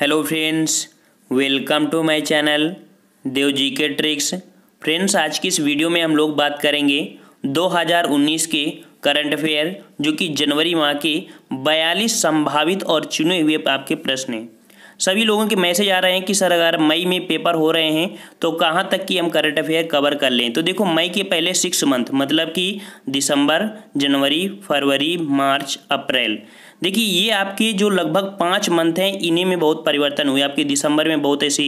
hello friends welcome to my channel Dev ji के tricks friends आज की इस वीडियो में हम लोग बात करेंगे 2019 के करंट अफेयर जो कि जनवरी माह के 42 संभावित और चुने हुए आपके प्रश्न हैं सभी लोगों के मैसेज आ रहे हैं कि सर अगर मई में पेपर हो रहे हैं तो कहाँ तक कि हम करंट अफेयर कवर कर लें तो देखो मई के पहले सिक्स मंथ मतलब कि दिसंबर जनवरी फरवरी मार्च अप्रैल देखिए ये आपके जो लगभग पाँच मंथ हैं इन्हीं में बहुत परिवर्तन हुए आपके दिसंबर में बहुत ऐसी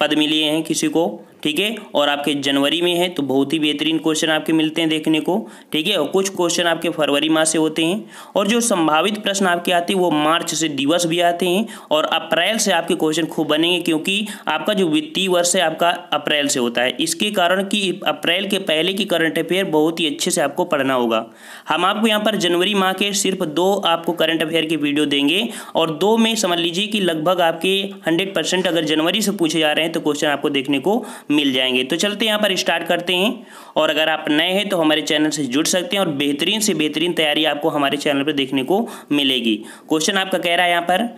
पद मिली हैं किसी को ठीक है और आपके जनवरी में है तो बहुत ही बेहतरीन क्वेश्चन आपके मिलते हैं देखने को ठीक है और कुछ क्वेश्चन आपके फरवरी माह से होते हैं और जो संभावित प्रश्न आपके आते हैं वो मार्च से दिवस भी आते हैं और अप्रैल से आपके क्वेश्चन खूब बनेंगे क्योंकि आपका जो वित्तीय वर्ष है आपका अप्रैल से होता है इसके कारण कि अप्रैल के पहले की करंट अफेयर बहुत ही अच्छे से आपको पढ़ना होगा हम आपको यहाँ पर जनवरी माह के सिर्फ दो आपको करंट अफेयर की वीडियो देंगे और दो में समझ लीजिए कि लगभग आपके हंड्रेड अगर जनवरी से पूछे जा रहे हैं तो क्वेश्चन आपको देखने को मिल जाएंगे तो चलते यहाँ पर स्टार्ट करते हैं और अगर आप नए हैं तो हमारे चैनल से जुड़ सकते हैं और बेहतरीन से बेहतरीन तैयारी आपको हमारे चैनल पर देखने को मिलेगी क्वेश्चन आपका कह रहा है यहाँ पर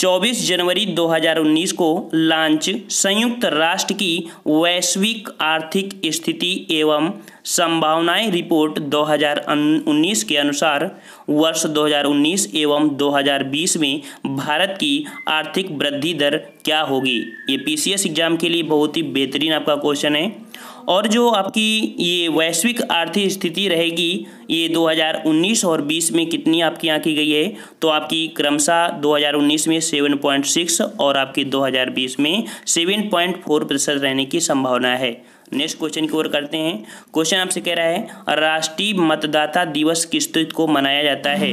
24 जनवरी 2019 को लॉन्च संयुक्त राष्ट्र की वैश्विक आर्थिक स्थिति एवं संभावनाएं रिपोर्ट 2019 के अनुसार वर्ष 2019 एवं 2020 में भारत की आर्थिक वृद्धि दर क्या होगी ये पीसीएस एग्जाम के लिए बहुत ही बेहतरीन आपका क्वेश्चन है और जो आपकी ये वैश्विक आर्थिक स्थिति रहेगी ये 2019 और 20 में कितनी आपकी आँखी गई है तो आपकी क्रमशः 2019 में 7.6 और आपकी 2020 में 7.4 प्रतिशत रहने की संभावना है नेक्स्ट क्वेश्चन की ओर करते हैं क्वेश्चन आपसे कह रहा है राष्ट्रीय मतदाता दिवस किस तिथि को मनाया जाता है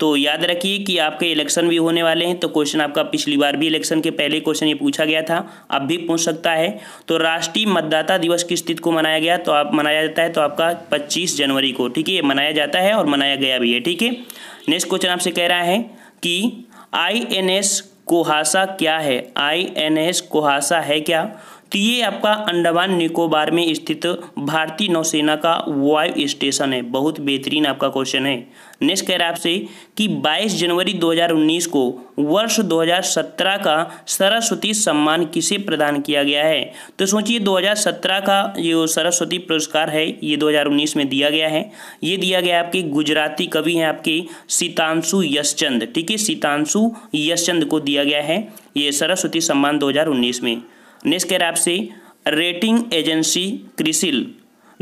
तो याद रखिए कि आपके इलेक्शन भी होने वाले हैं तो क्वेश्चन आपका पिछली बार भी इलेक्शन के पहले क्वेश्चन ये पूछा गया था अब भी पूछ सकता है तो राष्ट्रीय मतदाता दिवस किस तिथि को मनाया गया तो आप मनाया जाता है तो आपका पच्चीस जनवरी को ठीक है मनाया जाता है और मनाया गया भी है ठीक है नेक्स्ट क्वेश्चन आपसे कह रहा है कि आई एन एस कोहासा क्या है आई एन एस कोहासा है क्या ये आपका अंडमान निकोबार में स्थित भारतीय नौसेना का वायु स्टेशन है बहुत बेहतरीन आपका क्वेश्चन है नेक्स्ट कह रहा है आपसे कि 22 जनवरी 2019 को वर्ष 2017 का सरस्वती सम्मान किसे प्रदान किया गया है तो सोचिए 2017 का जो सरस्वती पुरस्कार है ये 2019 में दिया गया है ये दिया गया आपके गुजराती कवि हैं आपके सीतांशु यशचंद ठीक है सीतांशु यशचंद को दिया गया है ये सरस्वती सम्मान दो में नेक्स्ट कह रहा है आपसे रेटिंग एजेंसी क्रिसिल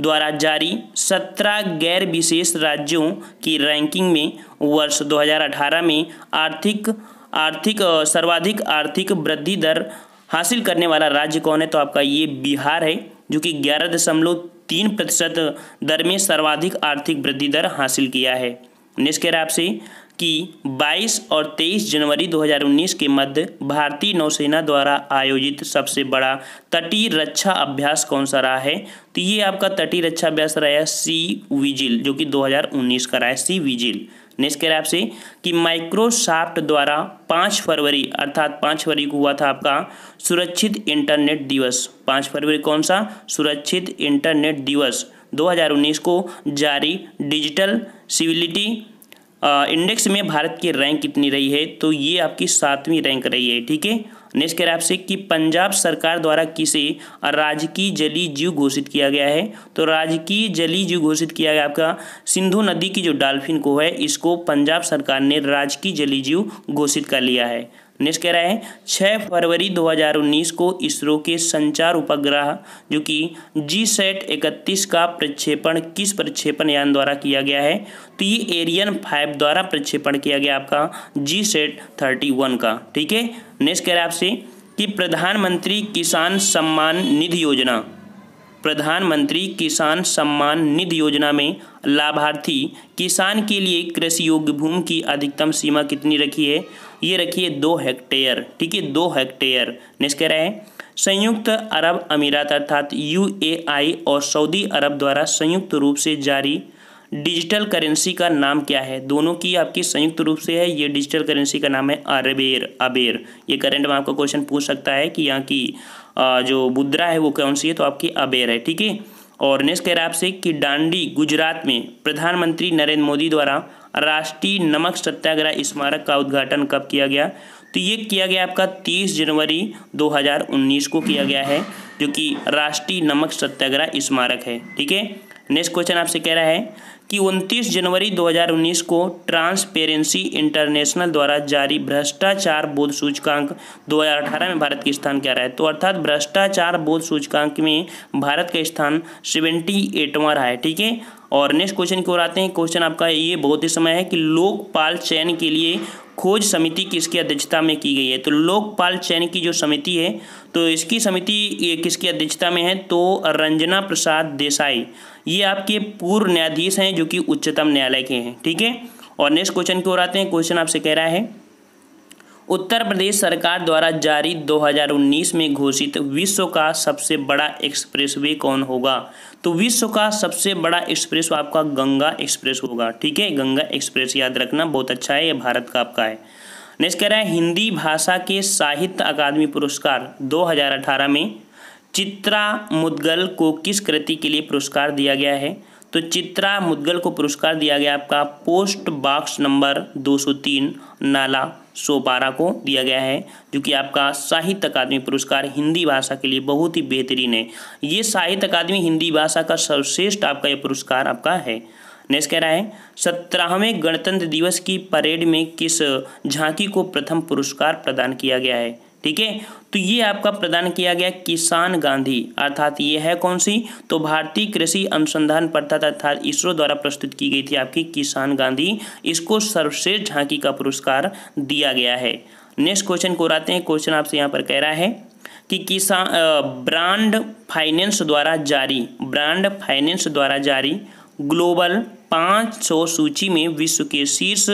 द्वारा जारी 17 गैर विशेष राज्यों की रैंकिंग में वर्ष 2018 में आर्थिक आर्थिक सर्वाधिक आर्थिक वृद्धि दर हासिल करने वाला राज्य कौन है तो आपका ये बिहार है जो कि ग्यारह दशमलव तीन प्रतिशत दर में सर्वाधिक आर्थिक वृद्धि दर हासिल किया है नेक्स्ट कह रहा है आपसे कि 22 और 23 जनवरी 2019 के मध्य भारतीय नौसेना द्वारा आयोजित सबसे बड़ा तटीय रक्षा अभ्यास कौन सा रहा है तो ये आपका तटीय रक्षा अभ्यास रहा है सी विजिल जो कि 2019 का रहा है सी विजिल नेक्स्ट कह आपसे कि माइक्रोसॉफ्ट द्वारा पांच फरवरी अर्थात पांच फरवरी को हुआ था आपका सुरक्षित इंटरनेट दिवस पांच फरवरी कौन सा सुरक्षित इंटरनेट दिवस 2019 को जारी डिजिटल सिविलिटी इंडेक्स में भारत की रैंक कितनी रही है तो ये आपकी सातवीं रैंक रही है ठीक है नेक्स्ट कह रहा है आपसे कि पंजाब सरकार द्वारा किसे राजकीय जली जीव घोषित किया गया है तो राजकीय जली जीव घोषित किया गया आपका सिंधु नदी की जो डाल्फिन को है इसको पंजाब सरकार ने राजकीय जली जीव घोषित कर लिया है नेक्स्ट कह रहा है छः फरवरी 2019 को इसरो के संचार उपग्रह जो कि जी सेट इकतीस का प्रक्षेपण किस प्रक्षेपण यान द्वारा किया गया है तो ये एरियन फाइव द्वारा प्रक्षेपण किया गया आपका जी सेट थर्टी वन का ठीक है नेक्स्ट कह रहा है आपसे कि प्रधानमंत्री किसान सम्मान निधि योजना प्रधानमंत्री किसान सम्मान निधि योजना में लाभार्थी किसान के लिए कृषि योग्य भूमि की अधिकतम सीमा कितनी रखी है ये रखी है दो हेक्टेयर ठीक है दो हेक्टेयर नेक्स्ट कह संयुक्त अरब अमीरात अर्थात यूएआई और सऊदी अरब द्वारा संयुक्त रूप से जारी डिजिटल करेंसी का नाम क्या है दोनों की आपकी संयुक्त रूप से है ये डिजिटल करेंसी का नाम है अरबेर अबेर ये करेंट में आपका क्वेश्चन पूछ सकता है कि यहाँ की जो मुद्रा है वो कौन सी है तो आपकी अबेर है ठीक है और नेक्स्ट कह रहा है आपसे कि डांडी गुजरात में प्रधानमंत्री नरेंद्र मोदी द्वारा राष्ट्रीय नमक सत्याग्रह स्मारक का उद्घाटन कब किया गया तो ये किया गया आपका 30 जनवरी 2019 को किया गया है जो कि राष्ट्रीय नमक सत्याग्रह स्मारक है ठीक है नेक्स्ट क्वेश्चन आपसे कह रहा है कि 29 जनवरी 2019 को ट्रांसपेरेंसी इंटरनेशनल द्वारा जारी भ्रष्टाचार बोध सूचकांक 2018 में भारत का स्थान क्या रहा है तो अर्थात भ्रष्टाचार बोध सूचकांक में भारत का स्थान सेवेंटी एटवा रहा है ठीक है और नेक्स्ट क्वेश्चन की ओर आते हैं क्वेश्चन आपका ये बहुत ही समय है कि लोकपाल चयन के लिए खोज समिति किसकी अध्यक्षता में की गई है तो लोकपाल चयन की जो समिति है तो इसकी समिति किसकी अध्यक्षता में है तो रंजना प्रसाद देसाई ये आपके पूर्व न्यायाधीश हैं जो कि उच्चतम न्यायालय के हैं ठीक है और नेक्स्ट क्वेश्चन की ओर आते हैं क्वेश्चन आपसे कह रहा है उत्तर प्रदेश सरकार द्वारा जारी 2019 में घोषित विश्व का सबसे बड़ा एक्सप्रेसवे कौन होगा तो विश्व का सबसे बड़ा एक्सप्रेस आपका गंगा एक्सप्रेस होगा ठीक है गंगा एक्सप्रेस याद रखना बहुत अच्छा है ये भारत का आपका है नेक्स्ट कह रहा है हिंदी भाषा के साहित्य अकादमी पुरस्कार 2018 में चित्रा मुदगल को किस कृति के लिए पुरस्कार दिया गया है तो चित्रा मुदगल को पुरस्कार दिया गया आपका पोस्ट बॉक्स नंबर 203 नाला सो बारह को दिया गया है जो कि आपका साहित्य अकादमी पुरस्कार हिंदी भाषा के लिए बहुत ही बेहतरीन है ये साहित्य अकादमी हिंदी भाषा का सर्वश्रेष्ठ आपका ये पुरस्कार आपका है नेक्स्ट कह रहा है सत्रहवें गणतंत्र दिवस की परेड में किस झांकी को प्रथम पुरस्कार प्रदान किया गया है ठीक है तो ये आपका प्रदान किया गया किसान गांधी अर्थात ये है कौन सी तो भारतीय कृषि अनुसंधान पर्थात अर्थात इसरो द्वारा प्रस्तुत की गई थी आपकी किसान गांधी इसको सर्वश्रेष्ठ झांकी का पुरस्कार दिया गया है नेक्स्ट क्वेश्चन को आते हैं क्वेश्चन आपसे यहाँ पर कह रहा है कि किसान ब्रांड फाइनेंस द्वारा जारी ब्रांड फाइनेंस द्वारा जारी ग्लोबल पाँच सौ सूची में विश्व के शीर्ष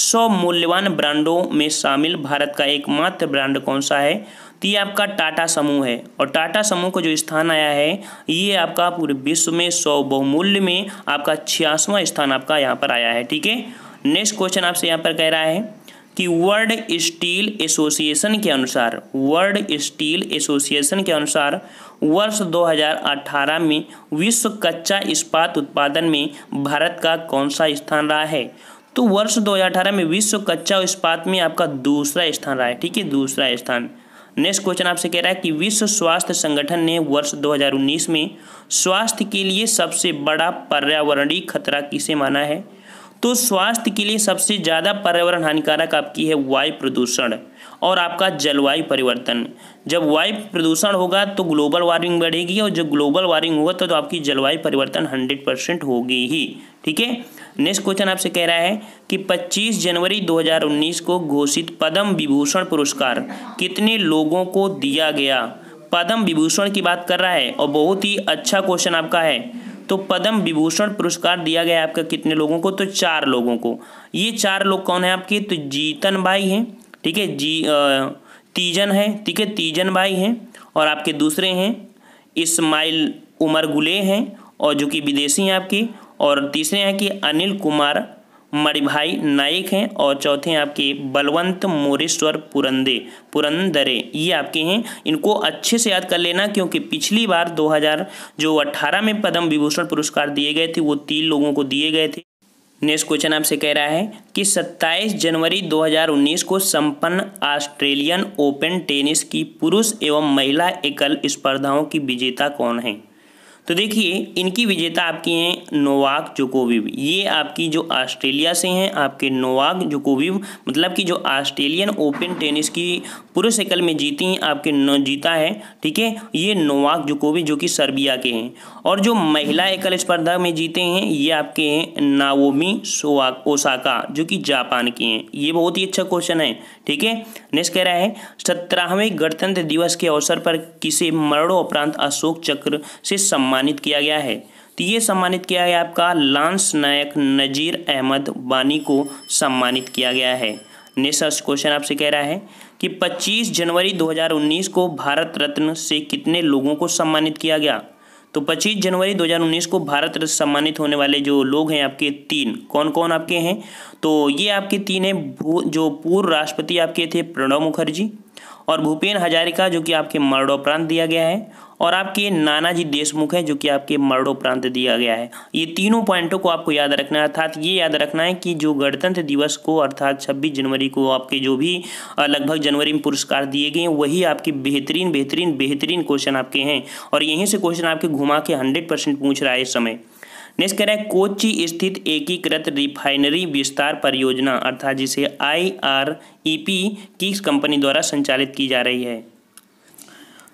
सौ मूल्यवान ब्रांडों में शामिल भारत का एकमात्र ब्रांड कौन सा है तो ये आपका टाटा समूह है और टाटा समूह को जो स्थान आया है ये आपका पूरे विश्व में सौ बहुमूल्य में आपका छियासवां स्थान आपका यहाँ पर आया है ठीक है नेक्स्ट क्वेश्चन आपसे यहाँ पर कह रहा है कि वर्ल्ड स्टील एसोसिएशन के अनुसार वर्ल्ड स्टील एसोसिएशन के अनुसार वर्ष 2018 में विश्व कच्चा इस्पात उत्पादन में भारत का कौन सा स्थान रहा है तो वर्ष 2018 में विश्व कच्चा इस्पात में आपका दूसरा स्थान रहा है ठीक है दूसरा स्थान नेक्स्ट क्वेश्चन आपसे कह रहा है कि विश्व स्वास्थ्य संगठन ने वर्ष 2019 में स्वास्थ्य के लिए सबसे बड़ा पर्यावरणीय खतरा किसे माना है तो स्वास्थ्य के लिए सबसे ज़्यादा पर्यावरण हानिकारक आपकी है वायु प्रदूषण और आपका जलवायु परिवर्तन जब वायु प्रदूषण होगा तो ग्लोबल वार्मिंग बढ़ेगी और जब ग्लोबल वार्मिंग होगा तो, तो आपकी जलवायु परिवर्तन 100 परसेंट होगी ही ठीक है नेक्स्ट क्वेश्चन आपसे कह रहा है कि 25 जनवरी 2019 को घोषित पद्म विभूषण पुरस्कार कितने लोगों को दिया गया पद्म विभूषण की बात कर रहा है और बहुत ही अच्छा क्वेश्चन आपका है तो पद्म विभूषण पुरस्कार दिया गया आपका कितने लोगों को तो चार लोगों को ये चार लोग कौन है आपके तो जीतन भाई हैं ठीक है जी आ, तीजन है ठीक है तीजन भाई हैं और आपके दूसरे हैं इस्माइल उमर गुले हैं और जो कि विदेशी हैं आपके और तीसरे हैं कि अनिल कुमार मणिभाई नाइक हैं और चौथे आपके बलवंत मोरेश्वर पुरंदे पुरंदरे ये आपके हैं इनको अच्छे से याद कर लेना क्योंकि पिछली बार 2000 जो 18 में पद्म विभूषण पुरस्कार दिए गए थे वो तीन लोगों को दिए गए थे नेक्स्ट क्वेश्चन आपसे कह रहा है कि 27 जनवरी 2019 को संपन्न ऑस्ट्रेलियन ओपन टेनिस की पुरुष एवं महिला एकल स्पर्धाओं की विजेता कौन है तो देखिए इनकी विजेता आपकी हैं नोवाक जोकोविव ये आपकी जो ऑस्ट्रेलिया से हैं आपके नोवाक जोकोविव मतलब कि जो ऑस्ट्रेलियन ओपन टेनिस की पुरुष एकल में जीती हैं आपके न जीता है ठीक है ये नोवाक जोकोविच जो कि सर्बिया के हैं और जो महिला एकल स्पर्धा में जीते हैं ये आपके हैं नावोमी सोवाक ओसाका जो कि जापान के हैं ये बहुत ही अच्छा क्वेश्चन है ठीक है नेक्स्ट कह रहा है सत्रहवें गणतंत्र दिवस के अवसर पर किसे मरणोपरांत अशोक चक्र से सम्मानित किया गया है तो ये सम्मानित किया गया आपका लांस नायक नजीर अहमद बानी को सम्मानित किया गया है नेक्स्ट क्वेश्चन आपसे कह रहा है कि 25 जनवरी 2019 को भारत रत्न से कितने लोगों को सम्मानित किया गया तो 25 जनवरी 2019 को भारत रत्न सम्मानित होने वाले जो लोग हैं आपके तीन कौन कौन आपके हैं तो ये आपके तीन हैं जो पूर्व राष्ट्रपति आपके थे प्रणब मुखर्जी और भूपेन हजारिका जो कि आपके मरणोपरांत दिया गया है और आपके नानाजी देशमुख हैं जो कि आपके मरणोपरांत दिया गया है ये तीनों पॉइंटों को आपको याद रखना है अर्थात ये याद रखना है कि जो गणतंत्र दिवस को अर्थात 26 जनवरी को आपके जो भी लगभग जनवरी में पुरस्कार दिए गए हैं वही आपके बेहतरीन बेहतरीन बेहतरीन क्वेश्चन आपके हैं और यहीं से क्वेश्चन आपके घुमा के हंड्रेड पूछ रहा है इस समय नेक्स्ट कह रहा है कोची स्थित एकीकृत रिफाइनरी विस्तार परियोजना अर्थात जिसे आई आर ई पी की कंपनी द्वारा संचालित की जा रही है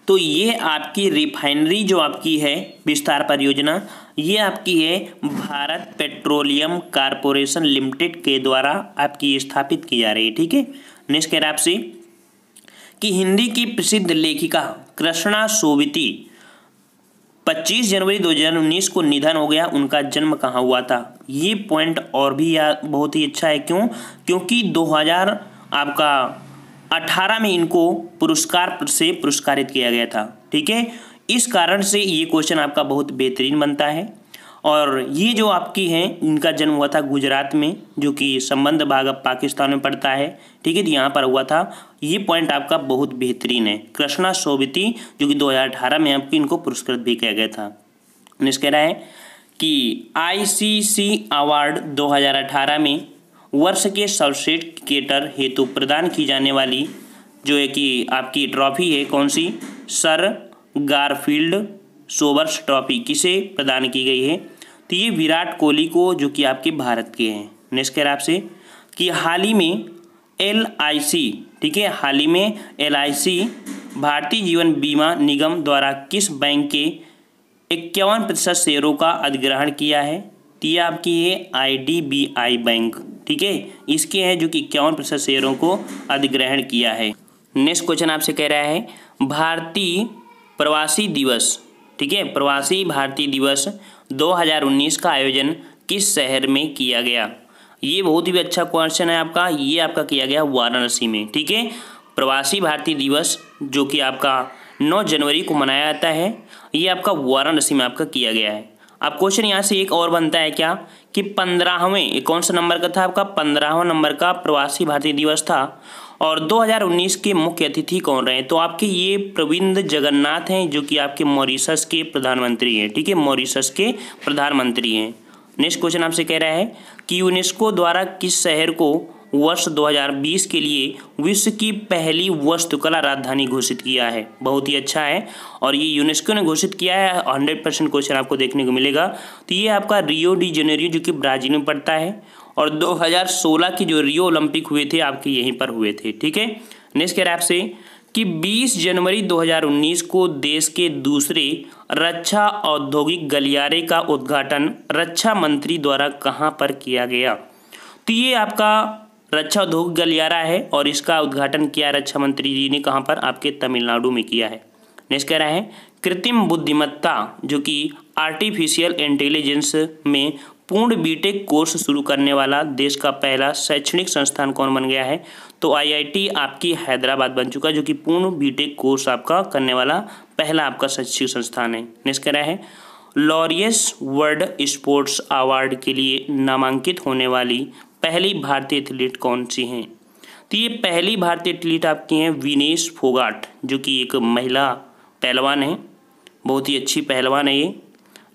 तो ये आपकी रिफाइनरी जो आपकी है विस्तार परियोजना ये आपकी है भारत पेट्रोलियम कारपोरेशन लिमिटेड के द्वारा आपकी स्थापित की जा रही है ठीक है नेक्स्ट कह रहा है आपसे कि हिंदी की प्रसिद्ध लेखिका कृष्णा सोविती 25 जनवरी 2019 को निधन हो गया उनका जन्म कहाँ हुआ था ये पॉइंट और भी या बहुत ही अच्छा है क्यों क्योंकि 2000 आपका 18 में इनको पुरस्कार से पुरस्कारित किया गया था ठीक है इस कारण से ये क्वेश्चन आपका बहुत बेहतरीन बनता है और ये जो आपकी हैं इनका जन्म हुआ था गुजरात में जो कि संबंध भाग अब पाकिस्तान में पड़ता है ठीक है यहाँ पर हुआ था ये पॉइंट आपका बहुत बेहतरीन है कृष्णा सोबिती जो कि 2018 में आपको इनको पुरस्कृत भी किया गया था नेक्स्ट कह रहा है कि आईसीसी अवार्ड 2018 में वर्ष के सर्वश्रेष्ठ क्रिकेटर हेतु प्रदान की जाने वाली जो है कि आपकी ट्रॉफी है कौन सी सर गारफील्ड सोबर्स ट्रॉफी किसे प्रदान की गई है तो ये विराट कोहली को जो कि आपके भारत के हैं नेक्स्ट कह रहा आपसे कि हाल ही में एल आई सी ठीक है हाल ही में एल आई सी भारतीय जीवन बीमा निगम द्वारा किस बैंक के इक्यावन प्रतिशत शेयरों का अधिग्रहण किया है तो ये आपकी है आईडीबीआई बैंक ठीक है इसके हैं जो कि इक्यावन प्रतिशत शेयरों को अधिग्रहण किया है नेक्स्ट क्वेश्चन आपसे कह रहा है भारतीय प्रवासी दिवस ठीक है प्रवासी भारतीय दिवस 2019 का आयोजन किस शहर में किया गया ये बहुत ही अच्छा क्वेश्चन है आपका ये आपका किया गया वाराणसी में ठीक है प्रवासी भारतीय दिवस जो कि आपका 9 जनवरी को मनाया जाता है ये आपका वाराणसी में आपका किया गया है अब क्वेश्चन यहाँ से एक और बनता है क्या कि पंद्रहवें कौन सा नंबर का था आपका पंद्रहवा नंबर का प्रवासी भारतीय दिवस था और 2019 के मुख्य अतिथि कौन रहे हैं तो आपके ये प्रविंद जगन्नाथ हैं जो कि आपके मॉरिशस के प्रधानमंत्री हैं ठीक है मॉरिशस के प्रधानमंत्री हैं नेक्स्ट क्वेश्चन आपसे कह रहा है कि यूनेस्को द्वारा किस शहर को वर्ष 2020 के लिए विश्व की पहली वस्तुकला राजधानी घोषित किया है बहुत ही अच्छा है और ये यूनेस्को ने घोषित किया है 100 परसेंट क्वेश्चन आपको देखने को मिलेगा तो ये आपका रियो डी जेनेरियो जो कि ब्राज़ील में पड़ता है और 2016 की जो रियो ओलंपिक हुए थे आपके यहीं पर हुए थे ठीक है नेक्स्ट कह रहे आपसे कि 20 जनवरी 2019 को देश के दूसरे रक्षा औद्योगिक गलियारे का उद्घाटन रक्षा मंत्री द्वारा कहां पर किया गया तो ये आपका रक्षा औद्योगिक गलियारा है और इसका उद्घाटन किया रक्षा मंत्री जी ने कहा पर आपके तमिलनाडु में किया है नेक्स्ट कह रहा है कृत्रिम बुद्धिमत्ता जो कि आर्टिफिशियल इंटेलिजेंस में पूर्ण बीटेक कोर्स शुरू करने वाला देश का पहला शैक्षणिक संस्थान कौन बन गया है तो आईआईटी आपकी हैदराबाद बन चुका है जो कि पूर्ण बीटेक कोर्स आपका करने वाला पहला आपका शैक्षिक संस्थान है नेक्स्ट कह रहा है लॉरियस वर्ल्ड स्पोर्ट्स अवार्ड के लिए नामांकित होने वाली पहली भारतीय एथलीट कौन सी हैं तो ये पहली भारतीय एथलीट आपकी हैं विनेश फोगाट जो कि एक महिला पहलवान है बहुत ही अच्छी पहलवान है ये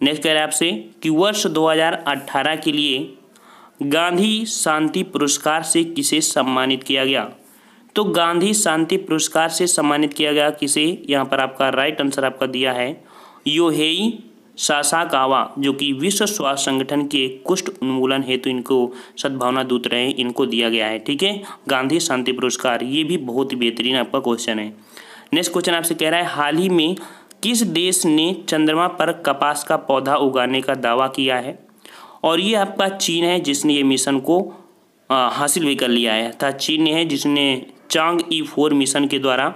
नेक्स्ट कह रहा है आपसे कि वर्ष 2018 के लिए गांधी शांति पुरस्कार से किसे सम्मानित किया गया तो गांधी शांति पुरस्कार से सम्मानित किया गया किसे यहाँ पर आपका राइट आंसर आपका दिया है योहेई सासाकावा जो कि विश्व स्वास्थ्य संगठन के कुष्ठ उन्मूलन हेतु तो इनको सद्भावना दूत रहे इनको दिया गया है ठीक है गांधी शांति पुरस्कार ये भी बहुत बेहतरीन आपका क्वेश्चन है नेक्स्ट क्वेश्चन आपसे कह रहा है हाल ही में किस देश ने चंद्रमा पर कपास का पौधा उगाने का दावा किया है और ये आपका चीन है जिसने ये मिशन को हासिल भी कर लिया है अर्थात चीन है जिसने चांग ई फोर मिशन के द्वारा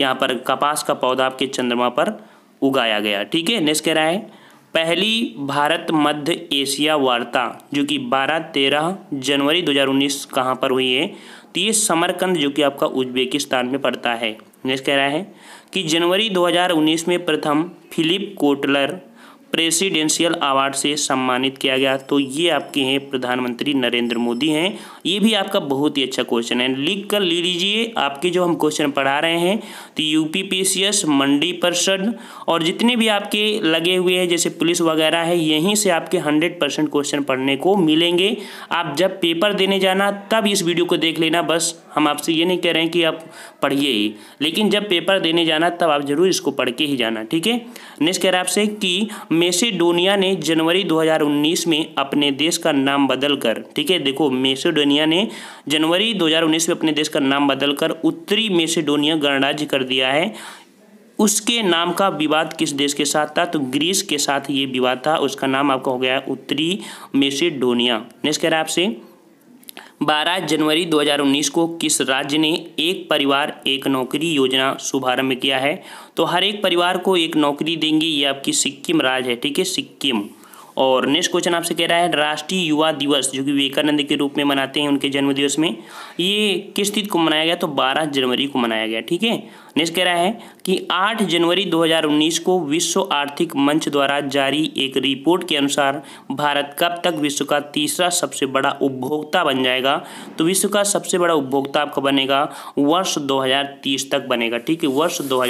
यहाँ पर कपास का पौधा आपके चंद्रमा पर उगाया गया ठीक है नेक्स्ट कह रहा है पहली भारत मध्य एशिया वार्ता जो कि 12 तेरह जनवरी 2019 कहाँ पर हुई है तो ये समरकंद जो कि आपका उज्बेकिस्तान में पड़ता है नेक्स्ट कह रहा है कि जनवरी 2019 में प्रथम फिलिप कोटलर प्रेसिडेंशियल अवार्ड से सम्मानित किया गया तो ये आपके हैं प्रधानमंत्री नरेंद्र मोदी हैं ये भी आपका बहुत ही अच्छा क्वेश्चन है लिख कर ले लीजिए आपके जो हम क्वेश्चन पढ़ा रहे हैं तो यूपी पी मंडी परिषद और जितने भी आपके लगे हुए हैं जैसे पुलिस वगैरह है यहीं से आपके हंड्रेड परसेंट क्वेश्चन पढ़ने को मिलेंगे आप जब पेपर देने जाना तब इस वीडियो को देख लेना बस हम आपसे ये नहीं कह रहे हैं कि आप पढ़िए ही लेकिन जब पेपर देने जाना तब आप जरूर इसको पढ़ के ही जाना ठीक है नेक्स्ट कह रहा आपसे कि मेसिडोनिया ने जनवरी 2019 में अपने देश का नाम बदलकर ठीक है देखो मेसिडोनिया ने जनवरी 2019 में अपने देश का नाम बदलकर उत्तरी मेसिडोनिया गणराज्य कर दिया है उसके नाम का विवाद किस देश के साथ था तो ग्रीस के साथ ये विवाद था उसका नाम आपका हो गया उत्तरी मेसिडोनिया नेक्स्ट कह रहा है आपसे 12 जनवरी 2019 को किस राज्य ने एक परिवार एक नौकरी योजना शुभारंभ किया है तो हर एक परिवार को एक नौकरी देंगे ये आपकी सिक्किम राज्य है ठीक है सिक्किम और नेक्स्ट क्वेश्चन आपसे कह रहा है राष्ट्रीय युवा दिवस जो कि विवेकानंद के रूप में मनाते हैं उनके जन्म दिवस में ये किस तिथि को मनाया गया तो 12 जनवरी को मनाया गया ठीक है नेक्स्ट कह रहा है कि 8 जनवरी 2019 को विश्व आर्थिक मंच द्वारा जारी एक रिपोर्ट के अनुसार भारत कब तक विश्व का तीसरा सबसे बड़ा उपभोक्ता बन जाएगा तो विश्व का सबसे बड़ा उपभोक्ता आपका बनेगा वर्ष दो तक बनेगा ठीक है वर्ष दो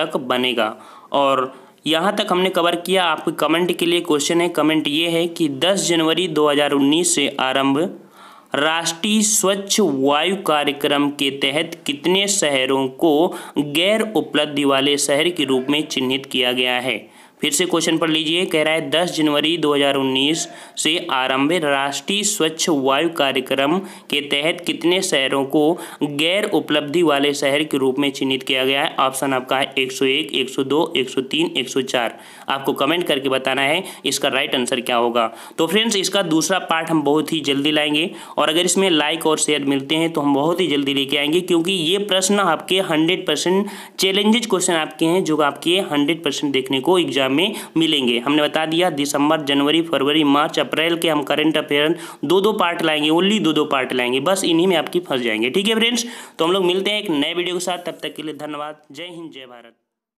तक बनेगा और यहाँ तक हमने कवर किया आपके कमेंट के लिए क्वेश्चन है कमेंट ये है कि 10 जनवरी 2019 से आरंभ राष्ट्रीय स्वच्छ वायु कार्यक्रम के तहत कितने शहरों को गैर उपलब्धि वाले शहर के रूप में चिन्हित किया गया है फिर से क्वेश्चन पढ़ लीजिए कह रहा है दस जनवरी 2019 से आरंभ राष्ट्रीय स्वच्छ वायु कार्यक्रम के तहत कितने शहरों को गैर उपलब्धि वाले शहर के रूप में चिन्हित किया गया है ऑप्शन आपका है 101, 102, 103, 104 आपको कमेंट करके बताना है इसका राइट आंसर क्या होगा तो फ्रेंड्स इसका दूसरा पार्ट हम बहुत ही जल्दी लाएंगे और अगर इसमें लाइक और शेयर मिलते हैं तो हम बहुत ही जल्दी लेके आएंगे क्योंकि ये प्रश्न आपके हंड्रेड चैलेंजेज क्वेश्चन आपके हैं जो आपके हंड्रेड देखने को एग्जाम हमें मिलेंगे हमने बता दिया दिसंबर जनवरी फरवरी मार्च अप्रैल के हम करंट अफेयर दो दो पार्ट लाएंगे ओनली दो दो पार्ट लाएंगे बस इन्हीं में आपकी फंस जाएंगे ठीक है फ्रेंड्स तो हम लोग मिलते हैं एक नए वीडियो के साथ तब तक के लिए धन्यवाद जय हिंद जय भारत